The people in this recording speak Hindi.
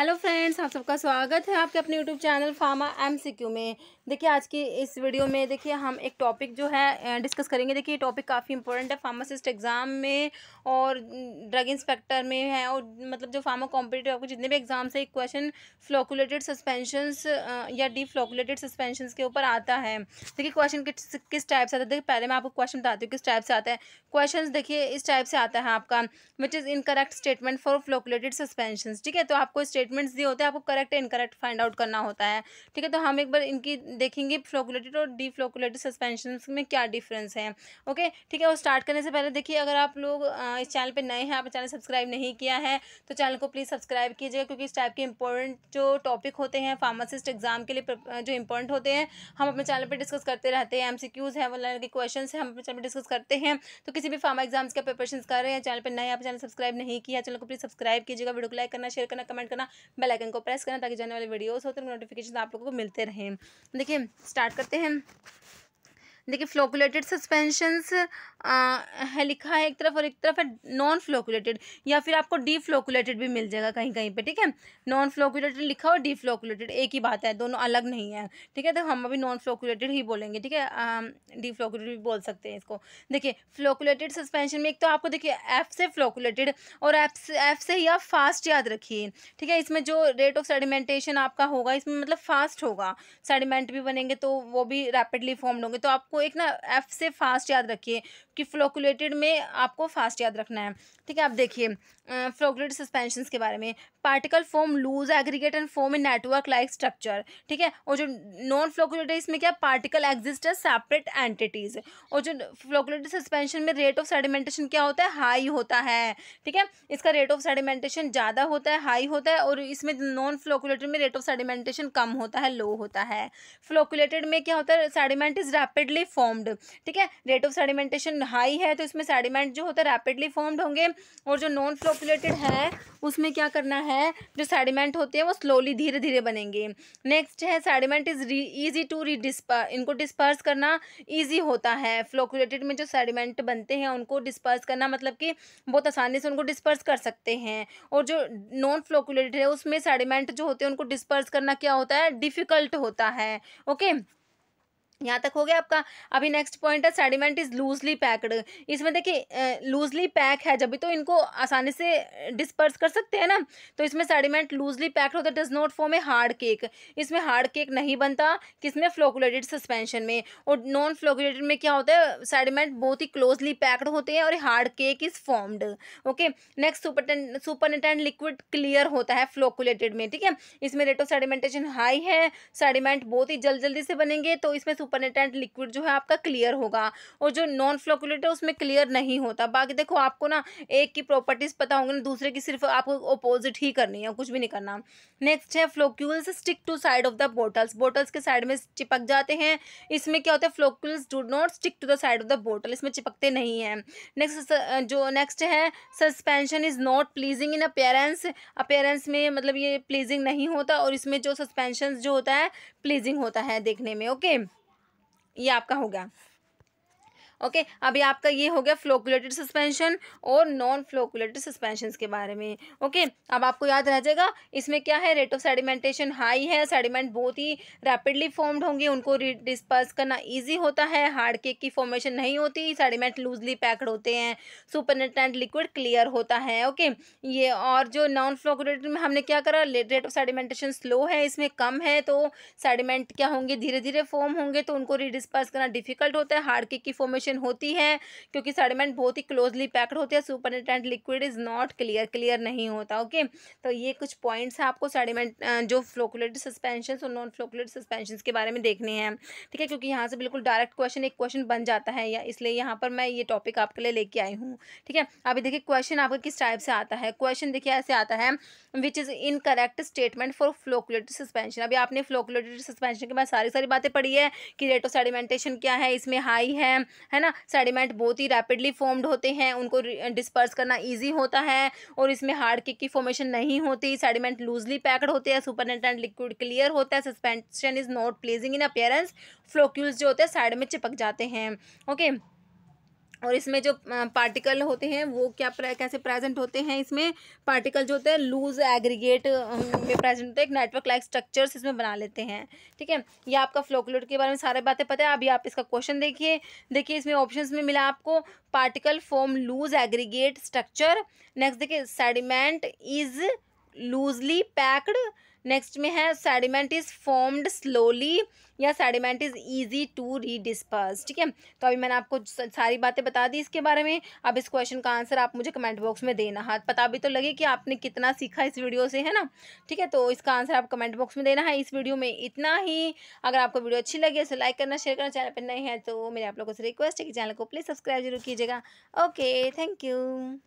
hello फ्रेंड्स आप सबका स्वागत है आपके अपने यूट्यूब चैनल फार्मा एमसीक्यू में देखिए आज की इस वीडियो में देखिए हम एक टॉपिक जो है डिस्कस करेंगे देखिए ये टॉपिक काफ़ी इंपॉर्टेंट है फार्मासिस्ट एग्ज़ाम में और ड्रग इंस्पेक्टर में है और मतलब जो फार्मा कॉम्पिटेटिव आपको जितने भी एग्ज़ाम्स है एक क्वेश्चन फ्लोकुलेटेड सस्पेंशंस या डी फ्लोकुलेटेड सस्पेंशंस के ऊपर आता है देखिए क्वेश्चन किस किस टाइप से आता है देखिए पहले मैं आपको क्वेश्चन बताती हूँ किस टाइप से आता है क्वेश्चन देखिए इस टाइप से आता है आपका which is incorrect statement for flocculated suspension ठीक है तो आपको स्टेटमेंट्स दिए होते होते हैं आपको correct and correct find out करना होता है ठीक है तो हम एक बार इनकी देखेंगे फ्लोकुलेटेड और डी फ्लोकुलेटेड सस्पेंशन में क्या डिफरेंस है ओके ठीक है और स्टार्ट करने से पहले देखिए अगर आप लोग इस चैनल पर नए हैं आप चैनल सब्सक्राइब नहीं किया है तो चैनल को प्लीज़ सब्सक्राइब कीजिएगा क्योंकि इस टाइप के इंपॉर्टेंट जो टॉपिक होते हैं फार्मासिस्ट एग्जाम के लिए जो इंपॉर्टेंट होते हैं हम अपने चैनल पर डिस्कस करते रहते हैं एम सी क्यूज़ है वन के क्वेश्चन हम अपने चैनल पर डिस्कस करते हैं तो किसी भी फार्मा एग्जाम्स का प्रिपरेशन कर रहे हैं चैनल पर नए आप चैनल सब्सक्राइब नहीं किया चैनल को प्लीज़ सब्सक्राइब कीजिएगा वीडियो को लाइक करना शेयर करना कमेंट करना बेल आइकन बेलाइकन को प्रेस करना ताकि जाने वाले वीडियोज़ होते हैं नोटिफिकेशन आप लोगों को मिलते रहें देखिए स्टार्ट करते हैं देखिए फ्लोकुलेटेड सस्पेंशंस है लिखा है एक तरफ और एक तरफ है नॉन फ्लोकुलेटेड या फिर आपको डी फ्लोकुलेटेड भी मिल जाएगा कहीं कहीं पे ठीक है नॉन फ्लोकुलेटेड लिखा और डी फ्लोकुलेटेड एक ही बात है दोनों अलग नहीं है ठीक है तो हम अभी नॉन फ्लोकुलेटेड ही बोलेंगे ठीक है डी फ्लोकुलेटेड भी बोल सकते हैं इसको देखिए फ्लोकुलेटेड सस्पेंशन में एक तो आपको देखिए एफ से फ्लोकुलेटेड और एफ से एफ से ही आप फास्ट याद रखिए ठीक है इसमें जो रेट ऑफ सेडिमेंटेशन आपका होगा इसमें मतलब फास्ट होगा सेडिमेंट भी बनेंगे तो वो भी रैपिडली फॉर्म होंगे तो आपको एक ना एफ से फास्ट याद रखिए कि फ्लोकुलेटेड में आपको फास्ट याद रखना है ठीक है आप देखिए फ्लोकुलेटेड सस्पेंशन के बारे में particle form loose aggregate and form in network like structure ठीक है और जो नॉन फ्लोकुलेटेड इसमें क्या पार्टिकल एग्जिस्ट है सेपरेट एंटिटीज़ और जो फ्लोकुलेटेड सस्पेंशन में रेट ऑफ सेडिमेंटेशन क्या होता है हाई होता है ठीक है इसका रेट ऑफ सेडिमेंटेशन ज़्यादा होता है हाई होता है और इसमें नॉन फ्लोकुलेटेड में रेट ऑफ सेडिमेंटेशन कम होता है लो होता है फ्लोकुलेटेड में क्या होता है सेडिमेंट इज रैपिडली फॉर्म्ड ठीक है रेट ऑफ सेडिमेंटेशन हाई है तो इसमें सेडिमेंट जो होता है रैपिडली फॉर्म्ड होंगे और जो नॉन फ्लोकुलेटेड है उसमें क्या करना है जो सेडिमेंट होते हैं वो स्लोली धीरे धीरे बनेंगे नेक्स्ट है सेडिमेंट इज ईजी टू री इनको डिस्पर्स करना ईजी होता है फ्लोकुलेटेड में जो सेडिमेंट बनते हैं उनको डिस्पर्स करना मतलब कि बहुत आसानी से उनको डिस्पर्स कर सकते हैं और जो नॉन फ्लोकुलेटेड है उसमें सेडिमेंट जो होते हैं उनको डिस्पर्स करना क्या होता है डिफ़िकल्ट होता है ओके okay? यहाँ तक हो गया आपका अभी नेक्स्ट पॉइंट है सेडिमेंट इज़ लूजली पैक्ड इसमें देखिए लूजली पैक है जब भी तो इनको आसानी से डिस्पर्स कर सकते हैं ना तो इसमें सेडिमेंट लूजली पैक्ड होता है does not form a hard cake इसमें हार्ड केक नहीं बनता किसमें फ्लोकुलेटेड सस्पेंशन में और नॉन फ्लोकुलेटेड में क्या होता है सेडिमेंट बहुत ही क्लोजली पैक्ड होते हैं और hard cake is formed okay next super supernatant liquid clear होता है फ्लोकुलेटेड में ठीक है इसमें रेट ऑफ सेडिमेंटेशन हाई है सेडिमेंट बहुत ही जल्द जल्दी से बनेंगे तो इसमें सुपरनेटेंट लिक्विड जो है आपका क्लियर होगा और जो नॉन फ्लोकुलेट है उसमें क्लियर नहीं होता बाकी देखो आपको ना एक की प्रॉपर्टीज़ पता होंगे ना दूसरे की सिर्फ आपको अपोजिट ही करनी है कुछ भी नहीं करना नेक्स्ट है floccules stick to side of the bottles bottles के साइड में चिपक जाते हैं इसमें क्या होता है floccules do not stick to the side of the bottle इसमें चिपकते नहीं हैं नेक्स्ट जो नेक्स्ट है suspension is not pleasing in appearance appearance में मतलब ये प्लीजिंग नहीं होता और इसमें जो सस्पेंशन जो होता है प्लीजिंग होता है देखने में ओके okay? ये आपका होगा ओके अभी आपका ये हो गया फ्लोकुलेटेड सस्पेंशन और नॉन फ्लोकुलेटेड सस्पेंशन के बारे में ओके अब आपको याद रह जाएगा इसमें क्या है रेट ऑफ सेडिमेंटेशन हाई है सेडिमेंट बहुत ही रैपिडली फॉर्म्ड होंगे उनको डिस्पर्स करना ईजी होता है हार्ड केक की फॉर्मेशन नहीं होती सेडिमेंट लूजली पैक्ड होते हैं सुपरनेटेंट लिक्विड क्लियर होता है ओके ये और जो नॉन फ्लोकुलेटेड में हमने क्या करा रेट ऑफ सेडिमेंटेशन स्लो है इसमें कम है तो सेडिमेंट क्या होंगे धीरे धीरे फॉर्म होंगे तो उनको रिडिस्पर्स करना डिफिकल्ट होता है हार्ड केक की फॉर्मेशन कंडीशन होती है क्योंकि सेडिमेंट बहुत ही क्लोजली पैक्ड होते हैं supernatant liquid is not clear clear नहीं होता ओके तो ये कुछ पॉइंट्स हैं आपको सेडिमेंट जो फ्लोकुलेट सस्पेंशन और नॉन फ्लोकुलेट सस्पेंशन के बारे में देखने हैं ठीक है क्योंकि यहाँ से बिल्कुल डायरेक्ट क्वेश्चन एक क्वेश्चन बन जाता है या इसलिए यहाँ पर मैं ये टॉपिक आपके लिए लेके आई हूँ ठीक है अभी देखिए क्वेश्चन आपको किस टाइप से आता है क्वेश्चन देखिए ऐसे आता है which is incorrect statement for flocculated suspension अभी आपने फ्लोकुलेटेड सस्पेंशन के बाद सारी सारी बातें पढ़ी है कि रेट ऑफ सेडिमेंटेशन क्या है इसमें हाई है है है ना सेडिमेंट बहुत ही रैपिडली फॉर्म्ड होते हैं उनको डिस्पर्स करना ईजी होता है और इसमें हार्ड किक की फॉर्मेशन नहीं होती सेडिमेंट लूजली पैक्ड होते हैं सुपरनेटेंट लिक्विड क्लियर होता है suspension is not pleasing in appearance floccules जो होते हैं साइड में चिपक जाते हैं ओके okay? और इसमें जो पार्टिकल होते हैं वो क्या प्रे, कैसे प्रेजेंट होते हैं इसमें पार्टिकल जो होते हैं लूज एग्रीगेट में प्रेजेंट होते हैं एक नेटवर्क लाइक स्ट्रक्चर्स इसमें बना लेते हैं ठीक है ये आपका फ्लोकलोड के बारे में सारे बातें पता है अभी आप इसका क्वेश्चन देखिए देखिए इसमें ऑप्शन में मिला आपको particle form loose aggregate structure next देखिए sediment is loosely packed next में है सेडिमेंट इज़ फॉर्म्ड स्लोली या sediment is easy to redisperse ठीक है तो अभी मैंने आपको सारी बातें बता दी इसके बारे में अब इस क्वेश्चन का आंसर आप मुझे कमेंट बॉक्स में देना है हाँ, पता भी तो लगे कि आपने कितना सीखा इस वीडियो से है ना ठीक है तो इसका आंसर आप कमेंट बॉक्स में देना है इस वीडियो में इतना ही अगर आपको वीडियो अच्छी लगे तो लाइक करना शेयर करना चैनल पर नहीं है तो मेरे आप लोगों से रिक्वेस्ट है कि चैनल को प्लीज़ सब्सक्राइब जरूर कीजिएगा ओके थैंक यू